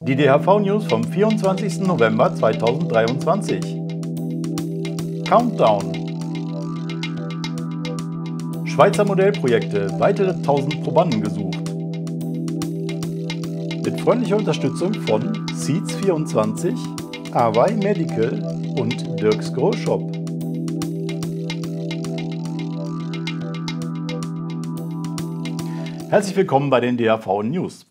Die DHV-News vom 24. November 2023. Countdown. Schweizer Modellprojekte, weitere 1000 Probanden gesucht. Mit freundlicher Unterstützung von Seeds24, Awai Medical und Dirks Großshop. Herzlich willkommen bei den DHV News.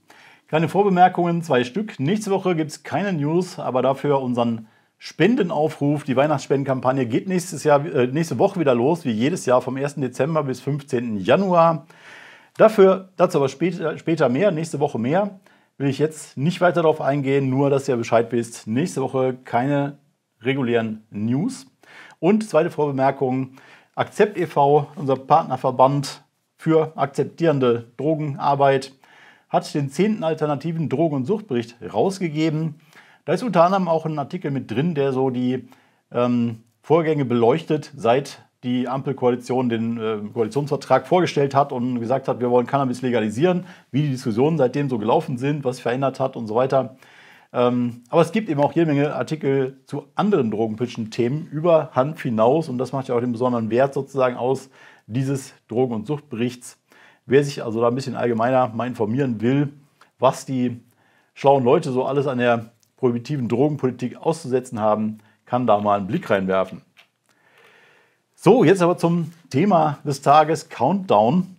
Keine Vorbemerkungen, zwei Stück. Nächste Woche gibt es keine News, aber dafür unseren Spendenaufruf. Die Weihnachtsspendenkampagne geht nächstes Jahr, äh, nächste Woche wieder los, wie jedes Jahr vom 1. Dezember bis 15. Januar. Dafür, dazu aber später, äh, später mehr, nächste Woche mehr. Will ich jetzt nicht weiter darauf eingehen, nur dass ihr Bescheid wisst. Nächste Woche keine regulären News. Und zweite Vorbemerkung: Akzept e.V., unser Partnerverband für akzeptierende Drogenarbeit hat den 10. alternativen Drogen- und Suchtbericht rausgegeben. Da ist unter anderem auch ein Artikel mit drin, der so die ähm, Vorgänge beleuchtet, seit die Ampelkoalition den äh, Koalitionsvertrag vorgestellt hat und gesagt hat, wir wollen Cannabis legalisieren, wie die Diskussionen seitdem so gelaufen sind, was sich verändert hat und so weiter. Ähm, aber es gibt eben auch jede Menge Artikel zu anderen drogenpolitischen Themen über Hanf hinaus und das macht ja auch den besonderen Wert sozusagen aus dieses Drogen- und Suchtberichts. Wer sich also da ein bisschen allgemeiner mal informieren will, was die schlauen Leute so alles an der prohibitiven Drogenpolitik auszusetzen haben, kann da mal einen Blick reinwerfen. So, jetzt aber zum Thema des Tages Countdown.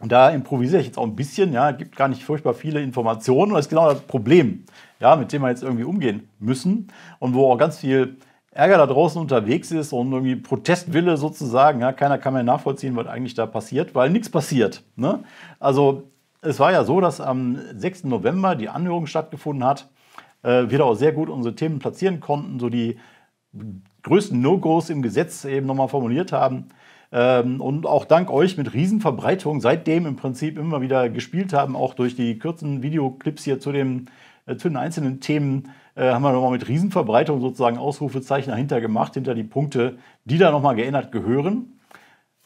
Und da improvisiere ich jetzt auch ein bisschen, ja, gibt gar nicht furchtbar viele Informationen. Und das ist genau das Problem, ja, mit dem wir jetzt irgendwie umgehen müssen und wo auch ganz viel Ärger da draußen unterwegs ist und irgendwie Protestwille sozusagen. Ja, keiner kann mehr nachvollziehen, was eigentlich da passiert, weil nichts passiert. Ne? Also es war ja so, dass am 6. November die Anhörung stattgefunden hat. Äh, wir da auch sehr gut unsere Themen platzieren konnten, so die größten No-Gos im Gesetz eben nochmal formuliert haben. Ähm, und auch dank euch mit Riesenverbreitung seitdem im Prinzip immer wieder gespielt haben, auch durch die kurzen Videoclips hier zu, dem, äh, zu den einzelnen Themen äh, haben wir nochmal mit Riesenverbreitung sozusagen Ausrufezeichen dahinter gemacht, hinter die Punkte, die da nochmal geändert gehören.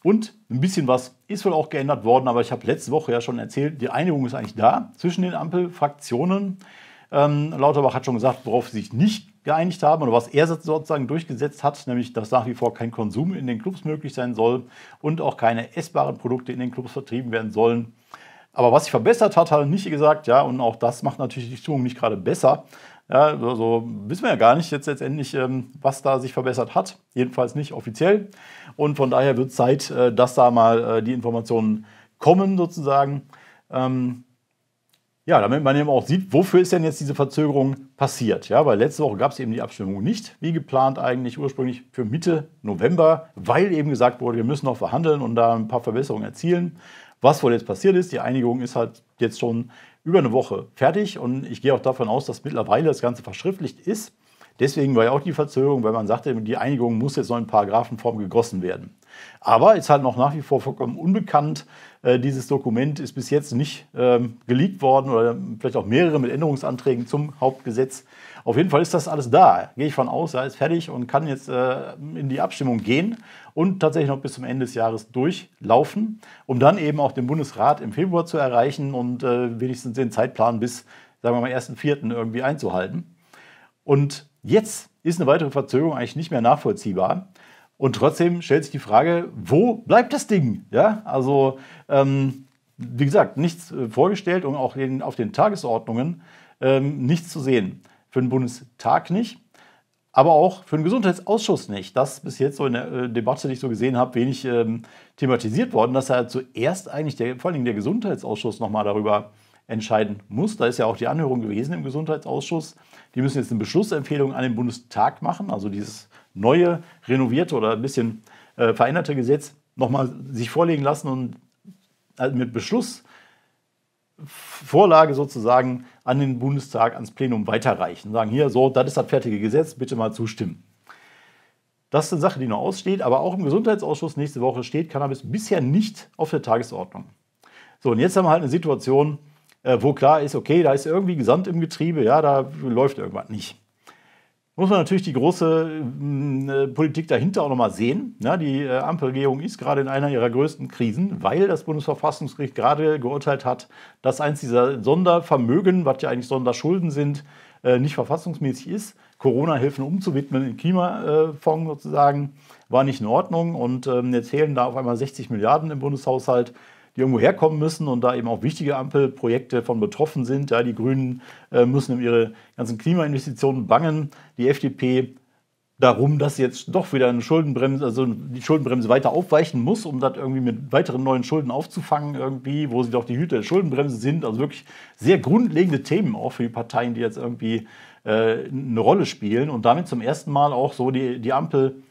Und ein bisschen was ist wohl auch geändert worden, aber ich habe letzte Woche ja schon erzählt, die Einigung ist eigentlich da zwischen den Ampelfraktionen. Ähm, Lauterbach hat schon gesagt, worauf sie sich nicht geeinigt haben oder was er sozusagen durchgesetzt hat, nämlich dass nach wie vor kein Konsum in den Clubs möglich sein soll und auch keine essbaren Produkte in den Clubs vertrieben werden sollen. Aber was sich verbessert hat, hat er nicht gesagt, ja, und auch das macht natürlich die Stimmung nicht gerade besser. Ja, so, so wissen wir ja gar nicht jetzt letztendlich, ähm, was da sich verbessert hat. Jedenfalls nicht offiziell. Und von daher wird Zeit, äh, dass da mal äh, die Informationen kommen sozusagen. Ähm, ja, damit man eben auch sieht, wofür ist denn jetzt diese Verzögerung passiert. Ja, weil letzte Woche gab es eben die Abstimmung nicht, wie geplant eigentlich ursprünglich für Mitte November, weil eben gesagt wurde, wir müssen noch verhandeln und da ein paar Verbesserungen erzielen. Was wohl jetzt passiert ist, die Einigung ist halt jetzt schon über eine Woche fertig und ich gehe auch davon aus, dass mittlerweile das Ganze verschriftlicht ist. Deswegen war ja auch die Verzögerung, weil man sagte, die Einigung muss jetzt noch in Paragraphenform gegossen werden. Aber ist halt noch nach wie vor vollkommen unbekannt. Äh, dieses Dokument ist bis jetzt nicht ähm, geleakt worden oder vielleicht auch mehrere mit Änderungsanträgen zum Hauptgesetz. Auf jeden Fall ist das alles da. Gehe ich von aus, da ist fertig und kann jetzt äh, in die Abstimmung gehen und tatsächlich noch bis zum Ende des Jahres durchlaufen, um dann eben auch den Bundesrat im Februar zu erreichen und äh, wenigstens den Zeitplan bis, sagen wir mal, 1.4. irgendwie einzuhalten. Und jetzt ist eine weitere Verzögerung eigentlich nicht mehr nachvollziehbar. Und trotzdem stellt sich die Frage, wo bleibt das Ding? Ja, also ähm, wie gesagt, nichts äh, vorgestellt und auch auf den Tagesordnungen ähm, nichts zu sehen für den Bundestag nicht, aber auch für den Gesundheitsausschuss nicht. Das ist bis jetzt so in der äh, Debatte, die ich so gesehen habe, wenig ähm, thematisiert worden, dass ja zuerst eigentlich der, vor allem der Gesundheitsausschuss nochmal darüber entscheiden muss. Da ist ja auch die Anhörung gewesen im Gesundheitsausschuss. Die müssen jetzt eine Beschlussempfehlung an den Bundestag machen, also dieses neue, renovierte oder ein bisschen äh, veränderte Gesetz nochmal sich vorlegen lassen und äh, mit Beschluss Vorlage sozusagen an den Bundestag, ans Plenum weiterreichen. Sagen hier, so, das ist das fertige Gesetz, bitte mal zustimmen. Das ist eine Sache, die noch aussteht, aber auch im Gesundheitsausschuss nächste Woche steht Cannabis bisher nicht auf der Tagesordnung. So, und jetzt haben wir halt eine Situation, äh, wo klar ist, okay, da ist irgendwie Gesandt im Getriebe, ja, da läuft irgendwas nicht muss man natürlich die große mm, äh, Politik dahinter auch nochmal sehen. Na, die äh, Ampelregierung ist gerade in einer ihrer größten Krisen, weil das Bundesverfassungsgericht gerade geurteilt hat, dass eins dieser Sondervermögen, was ja eigentlich Sonderschulden sind, äh, nicht verfassungsmäßig ist. Corona-Hilfen umzuwidmen in Klimafonds sozusagen, war nicht in Ordnung. Und ähm, jetzt fehlen da auf einmal 60 Milliarden im Bundeshaushalt die irgendwo herkommen müssen und da eben auch wichtige Ampelprojekte von betroffen sind. Ja, die Grünen äh, müssen um ihre ganzen Klimainvestitionen bangen. Die FDP darum, dass sie jetzt doch wieder eine Schuldenbremse, also die Schuldenbremse weiter aufweichen muss, um das irgendwie mit weiteren neuen Schulden aufzufangen, irgendwie, wo sie doch die Hüte der Schuldenbremse sind. Also wirklich sehr grundlegende Themen auch für die Parteien, die jetzt irgendwie äh, eine Rolle spielen und damit zum ersten Mal auch so die, die Ampel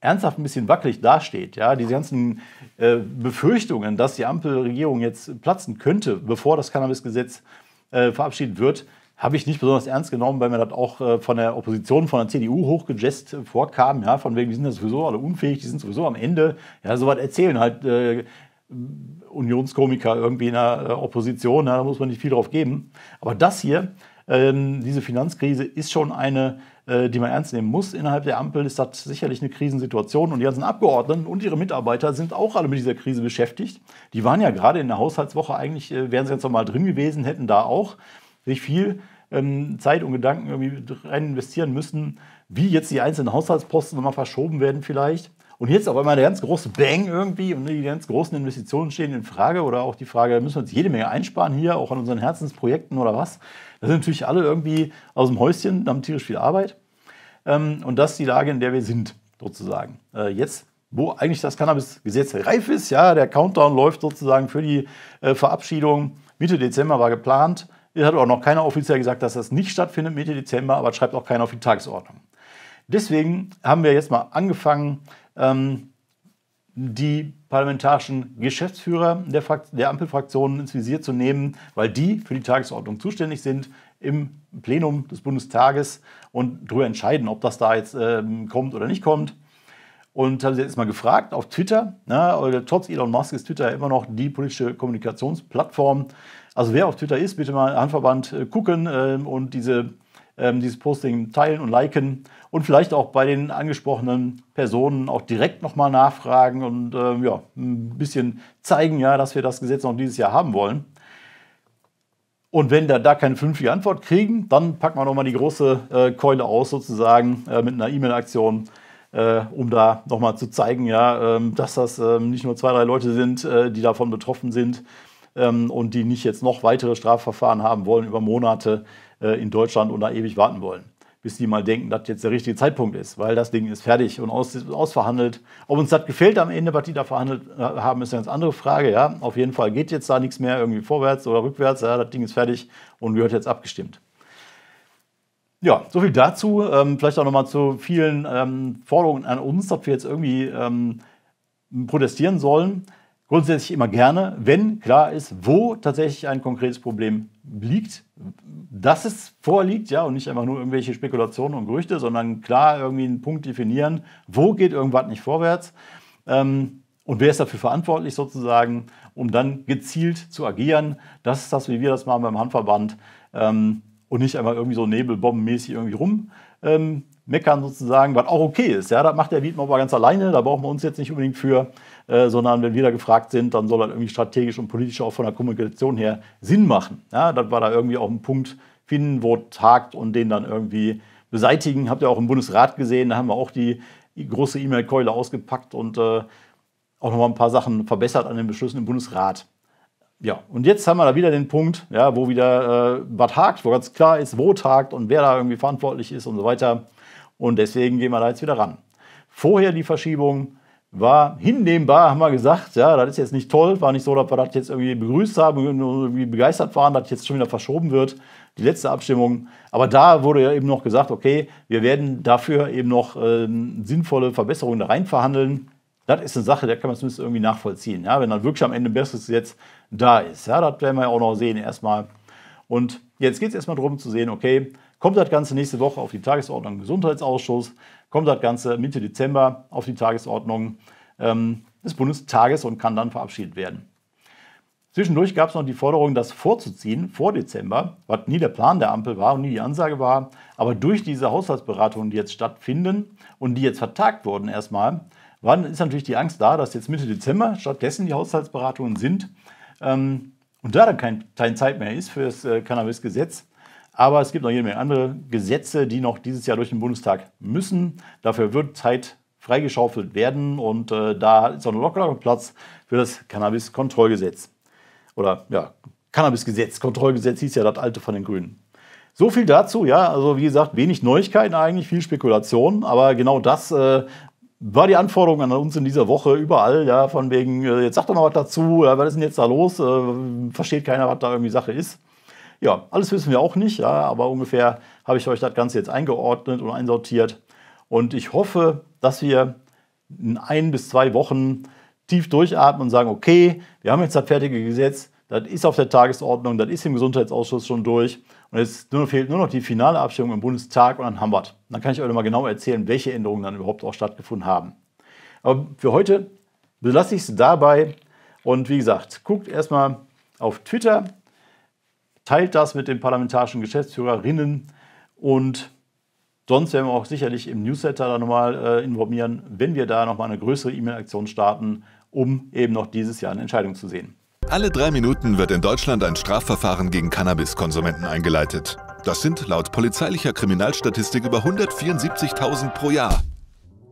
ernsthaft ein bisschen wackelig dasteht. Ja? Diese ganzen äh, Befürchtungen, dass die Ampelregierung jetzt platzen könnte, bevor das Cannabisgesetz äh, verabschiedet wird, habe ich nicht besonders ernst genommen, weil mir das auch äh, von der Opposition, von der CDU hochgejest vorkam. Ja? Von wegen, die sind ja sowieso alle unfähig, die sind sowieso am Ende. Ja, sowas erzählen halt äh, Unionskomiker irgendwie in der äh, Opposition. Ja? Da muss man nicht viel drauf geben. Aber das hier, ähm, diese Finanzkrise, ist schon eine äh, die man ernst nehmen muss. Innerhalb der Ampel ist das sicherlich eine Krisensituation. Und die ganzen Abgeordneten und ihre Mitarbeiter sind auch alle mit dieser Krise beschäftigt. Die waren ja gerade in der Haushaltswoche eigentlich, äh, wären sie ganz normal drin gewesen, hätten da auch sich viel ähm, Zeit und Gedanken irgendwie rein investieren müssen, wie jetzt die einzelnen Haushaltsposten nochmal verschoben werden vielleicht. Und jetzt auf einmal der ganz große Bang irgendwie und die ganz großen Investitionen stehen in Frage oder auch die Frage, müssen wir uns jede Menge einsparen hier, auch an unseren Herzensprojekten oder was? Da sind natürlich alle irgendwie aus dem Häuschen, haben tierisch viel Arbeit. Ähm, und das ist die Lage, in der wir sind, sozusagen. Äh, jetzt wo eigentlich das Cannabis-Gesetz reif ist. Ja, der Countdown läuft sozusagen für die äh, Verabschiedung. Mitte Dezember war geplant. Es hat auch noch keiner offiziell gesagt, dass das nicht stattfindet Mitte Dezember, aber schreibt auch keiner auf die Tagesordnung. Deswegen haben wir jetzt mal angefangen, ähm, die parlamentarischen Geschäftsführer der, der Ampelfraktionen ins Visier zu nehmen, weil die für die Tagesordnung zuständig sind im Plenum des Bundestages und darüber entscheiden, ob das da jetzt ähm, kommt oder nicht kommt. Und haben sie jetzt mal gefragt auf Twitter. Ne, trotz Elon Musk ist Twitter immer noch die politische Kommunikationsplattform. Also wer auf Twitter ist, bitte mal Handverband äh, gucken äh, und diese, äh, dieses Posting teilen und liken und vielleicht auch bei den angesprochenen Personen auch direkt nochmal nachfragen und ähm, ja, ein bisschen zeigen, ja, dass wir das Gesetz noch dieses Jahr haben wollen. Und wenn da, da keine vernünftige Antwort kriegen, dann packen wir nochmal die große äh, Keule aus, sozusagen, äh, mit einer E-Mail-Aktion, äh, um da nochmal zu zeigen, ja, ähm, dass das ähm, nicht nur zwei, drei Leute sind, äh, die davon betroffen sind ähm, und die nicht jetzt noch weitere Strafverfahren haben wollen über Monate äh, in Deutschland und da ewig warten wollen bis die mal denken, dass jetzt der richtige Zeitpunkt ist, weil das Ding ist fertig und aus, ausverhandelt. Ob uns das gefällt am Ende, was die da verhandelt äh, haben, ist eine ganz andere Frage. Ja? Auf jeden Fall geht jetzt da nichts mehr irgendwie vorwärts oder rückwärts. Ja? Das Ding ist fertig und wird jetzt abgestimmt. Ja, so viel dazu. Ähm, vielleicht auch nochmal zu vielen ähm, Forderungen an uns, ob wir jetzt irgendwie ähm, protestieren sollen. Grundsätzlich immer gerne, wenn klar ist, wo tatsächlich ein konkretes Problem liegt, dass es vorliegt, ja, und nicht einfach nur irgendwelche Spekulationen und Gerüchte, sondern klar irgendwie einen Punkt definieren, wo geht irgendwas nicht vorwärts ähm, und wer ist dafür verantwortlich sozusagen, um dann gezielt zu agieren. Das ist das, wie wir das machen beim Handverband ähm, und nicht einfach irgendwie so nebelbombenmäßig irgendwie rum. Ähm, meckern sozusagen, was auch okay ist. Ja, das macht der Wiedmann aber ganz alleine, da brauchen wir uns jetzt nicht unbedingt für, äh, sondern wenn wir da gefragt sind, dann soll das irgendwie strategisch und politisch auch von der Kommunikation her Sinn machen. Ja, das war da irgendwie auch ein Punkt, wo tagt und den dann irgendwie beseitigen. Habt ihr auch im Bundesrat gesehen, da haben wir auch die große E-Mail-Keule ausgepackt und äh, auch nochmal ein paar Sachen verbessert an den Beschlüssen im Bundesrat. Ja, und jetzt haben wir da wieder den Punkt, ja, wo wieder äh, was hakt, wo ganz klar ist, wo tagt und wer da irgendwie verantwortlich ist und so weiter. Und deswegen gehen wir da jetzt wieder ran. Vorher die Verschiebung war hinnehmbar, haben wir gesagt, ja, das ist jetzt nicht toll, war nicht so, dass wir das jetzt irgendwie begrüßt haben und irgendwie begeistert waren, dass jetzt schon wieder verschoben wird die letzte Abstimmung. Aber da wurde ja eben noch gesagt, okay, wir werden dafür eben noch ähm, sinnvolle Verbesserungen da rein verhandeln. Das ist eine Sache, da kann man zumindest irgendwie nachvollziehen. Ja? Wenn dann wirklich am Ende ein besseres Gesetz da ist. Ja? Das werden wir ja auch noch sehen erstmal. Und jetzt geht es erstmal darum zu sehen, okay, kommt das Ganze nächste Woche auf die Tagesordnung im Gesundheitsausschuss, kommt das Ganze Mitte Dezember auf die Tagesordnung ähm, des Bundestages und kann dann verabschiedet werden. Zwischendurch gab es noch die Forderung, das vorzuziehen vor Dezember, was nie der Plan der Ampel war und nie die Ansage war. Aber durch diese Haushaltsberatungen, die jetzt stattfinden und die jetzt vertagt wurden erstmal, wann ist natürlich die Angst da, dass jetzt Mitte Dezember stattdessen die Haushaltsberatungen sind ähm, und da dann kein, keine Zeit mehr ist für das äh, Cannabis-Gesetz. Aber es gibt noch jede Menge andere Gesetze, die noch dieses Jahr durch den Bundestag müssen. Dafür wird Zeit freigeschaufelt werden und äh, da ist auch noch lockerer Platz für das Cannabis-Kontrollgesetz oder ja, Cannabisgesetz, Kontrollgesetz hieß ja das alte von den Grünen. So viel dazu, ja, also wie gesagt, wenig Neuigkeiten eigentlich, viel Spekulation, aber genau das äh, war die Anforderung an uns in dieser Woche überall, ja, von wegen, äh, jetzt sagt doch mal was dazu, ja, was ist denn jetzt da los, äh, versteht keiner, was da irgendwie Sache ist. Ja, alles wissen wir auch nicht, ja, aber ungefähr habe ich euch das Ganze jetzt eingeordnet und einsortiert. Und ich hoffe, dass wir in ein bis zwei Wochen tief durchatmen und sagen, okay, wir haben jetzt das fertige Gesetz, das ist auf der Tagesordnung, das ist im Gesundheitsausschuss schon durch. Und jetzt nur, fehlt nur noch die finale Abstimmung im Bundestag und dann haben wir Dann kann ich euch mal genau erzählen, welche Änderungen dann überhaupt auch stattgefunden haben. Aber für heute belasse ich es dabei. Und wie gesagt, guckt erstmal auf Twitter, teilt das mit den parlamentarischen Geschäftsführerinnen und sonst werden wir auch sicherlich im Newsletter dann nochmal äh, informieren, wenn wir da nochmal eine größere E-Mail-Aktion starten um eben noch dieses Jahr eine Entscheidung zu sehen. Alle drei Minuten wird in Deutschland ein Strafverfahren gegen Cannabiskonsumenten eingeleitet. Das sind laut polizeilicher Kriminalstatistik über 174.000 pro Jahr.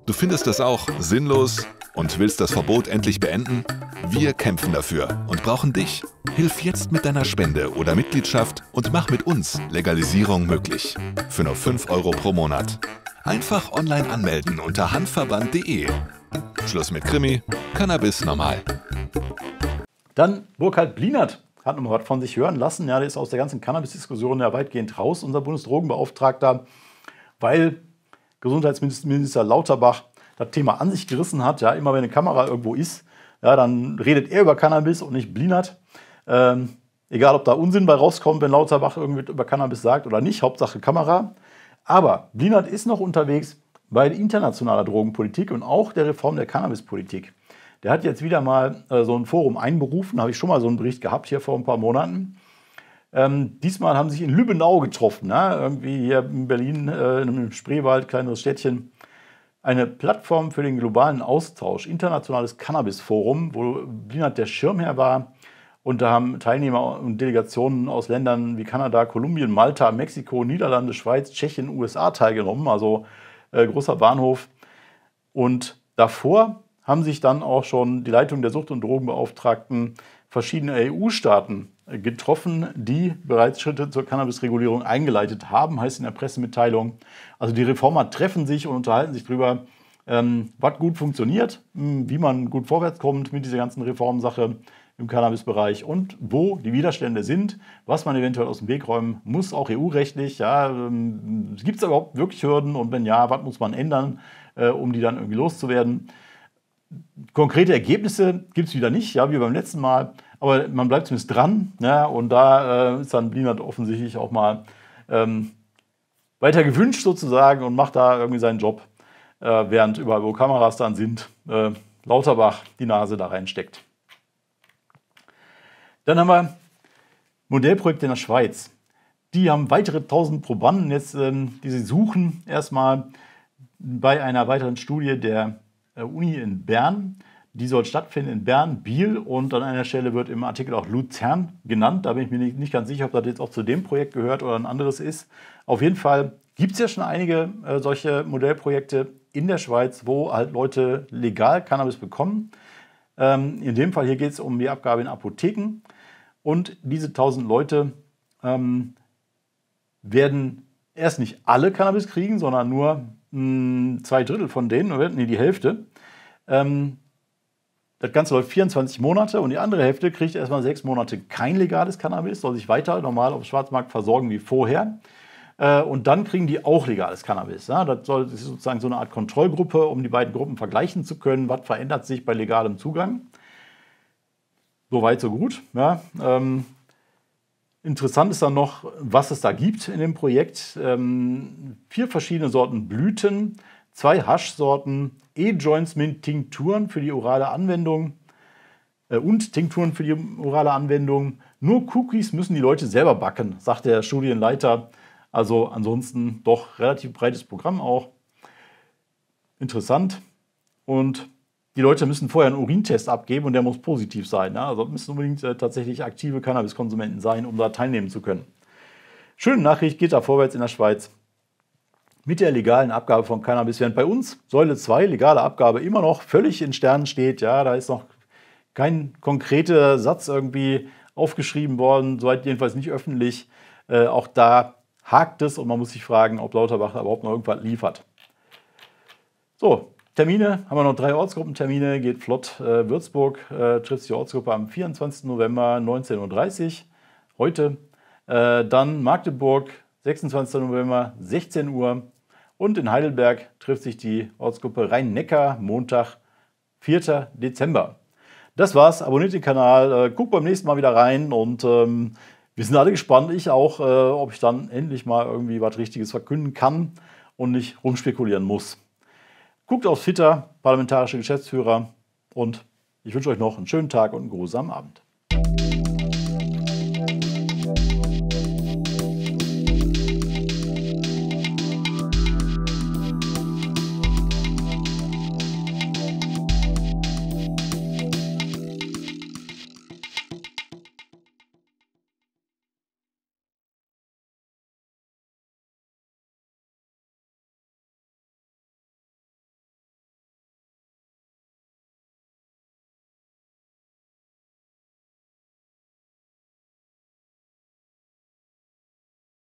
Du findest das auch sinnlos und willst das Verbot endlich beenden? Wir kämpfen dafür und brauchen dich. Hilf jetzt mit deiner Spende oder Mitgliedschaft und mach mit uns Legalisierung möglich. Für nur 5 Euro pro Monat. Einfach online anmelden unter handverband.de Schluss mit Krimi, Cannabis normal. Dann Burkhard Blinert hat nochmal was von sich hören lassen. Ja, der ist aus der ganzen Cannabis-Diskussion ja weitgehend raus, unser Bundesdrogenbeauftragter, weil Gesundheitsminister Lauterbach das Thema an sich gerissen hat. Ja, immer wenn eine Kamera irgendwo ist, ja, dann redet er über Cannabis und nicht Blinert. Ähm, egal, ob da Unsinn bei rauskommt, wenn Lauterbach irgendwie über Cannabis sagt oder nicht, Hauptsache Kamera. Aber Blinert ist noch unterwegs bei internationaler Drogenpolitik und auch der Reform der Cannabispolitik. Der hat jetzt wieder mal äh, so ein Forum einberufen, habe ich schon mal so einen Bericht gehabt hier vor ein paar Monaten. Ähm, diesmal haben sich in Lübbenau getroffen, ne? irgendwie hier in Berlin, äh, im Spreewald, kleineres Städtchen. Eine Plattform für den globalen Austausch, internationales Cannabis-Forum, wo Blinert der Schirmherr war. Und da haben Teilnehmer und Delegationen aus Ländern wie Kanada, Kolumbien, Malta, Mexiko, Niederlande, Schweiz, Tschechien, USA teilgenommen. Also äh, großer Bahnhof. Und davor haben sich dann auch schon die Leitung der Sucht- und Drogenbeauftragten verschiedener EU-Staaten getroffen, die bereits Schritte zur Cannabis-Regulierung eingeleitet haben, heißt in der Pressemitteilung. Also die Reformer treffen sich und unterhalten sich darüber, ähm, was gut funktioniert, hm, wie man gut vorwärts kommt mit dieser ganzen Reformsache, im Cannabisbereich und wo die Widerstände sind, was man eventuell aus dem Weg räumen muss, auch EU-rechtlich. Ja, ähm, Gibt es überhaupt wirklich Hürden und wenn ja, was muss man ändern, äh, um die dann irgendwie loszuwerden? Konkrete Ergebnisse gibt es wieder nicht, ja, wie beim letzten Mal, aber man bleibt zumindest dran ja, und da äh, ist dann Blinert offensichtlich auch mal ähm, weiter gewünscht sozusagen und macht da irgendwie seinen Job, äh, während überall, wo Kameras dann sind, äh, Lauterbach die Nase da reinsteckt. Dann haben wir Modellprojekte in der Schweiz. Die haben weitere 1000 Probanden jetzt, ähm, die sie suchen, erstmal bei einer weiteren Studie der äh, Uni in Bern. Die soll stattfinden in Bern, Biel und an einer Stelle wird im Artikel auch Luzern genannt. Da bin ich mir nicht, nicht ganz sicher, ob das jetzt auch zu dem Projekt gehört oder ein anderes ist. Auf jeden Fall gibt es ja schon einige äh, solche Modellprojekte in der Schweiz, wo halt Leute legal Cannabis bekommen. Ähm, in dem Fall hier geht es um die Abgabe in Apotheken. Und diese 1000 Leute ähm, werden erst nicht alle Cannabis kriegen, sondern nur mh, mm, zwei Drittel von denen, oder nee, die Hälfte. Ähm, das Ganze läuft 24 Monate und die andere Hälfte kriegt erstmal sechs Monate kein legales Cannabis, soll sich weiter normal auf dem Schwarzmarkt versorgen wie vorher. Äh, und dann kriegen die auch legales Cannabis. das ist sozusagen so eine Art Kontrollgruppe, um die beiden Gruppen vergleichen zu können. Was verändert sich bei legalem Zugang? Soweit, so gut. Ja, ähm, interessant ist dann noch, was es da gibt in dem Projekt. Ähm, vier verschiedene Sorten Blüten, zwei Haschsorten, E-Joints mit Tinkturen für die orale Anwendung äh, und Tinkturen für die orale Anwendung. Nur Cookies müssen die Leute selber backen, sagt der Studienleiter. Also ansonsten doch relativ breites Programm auch. Interessant. Und die Leute müssen vorher einen Urintest abgeben und der muss positiv sein. Ne? Also müssen unbedingt äh, tatsächlich aktive Cannabiskonsumenten sein, um da teilnehmen zu können. Schöne Nachricht geht da vorwärts in der Schweiz. Mit der legalen Abgabe von Cannabis, während bei uns Säule 2, legale Abgabe, immer noch völlig in Sternen steht. Ja, da ist noch kein konkreter Satz irgendwie aufgeschrieben worden, soweit jedenfalls nicht öffentlich. Äh, auch da hakt es und man muss sich fragen, ob Lauterbach da überhaupt noch irgendwas liefert. So, Termine haben wir noch drei Ortsgruppentermine. Geht flott. Äh, Würzburg äh, trifft die Ortsgruppe am 24. November 19.30 Uhr. Heute. Äh, dann Magdeburg, 26. November, 16 Uhr. Und in Heidelberg trifft sich die Ortsgruppe Rhein-Neckar Montag, 4. Dezember. Das war's. Abonniert den Kanal. Äh, guckt beim nächsten Mal wieder rein. Und ähm, wir sind alle gespannt. Ich auch, äh, ob ich dann endlich mal irgendwie was Richtiges verkünden kann und nicht rumspekulieren muss. Guckt auf Twitter, parlamentarische Geschäftsführer und ich wünsche euch noch einen schönen Tag und einen geruhsamen Abend.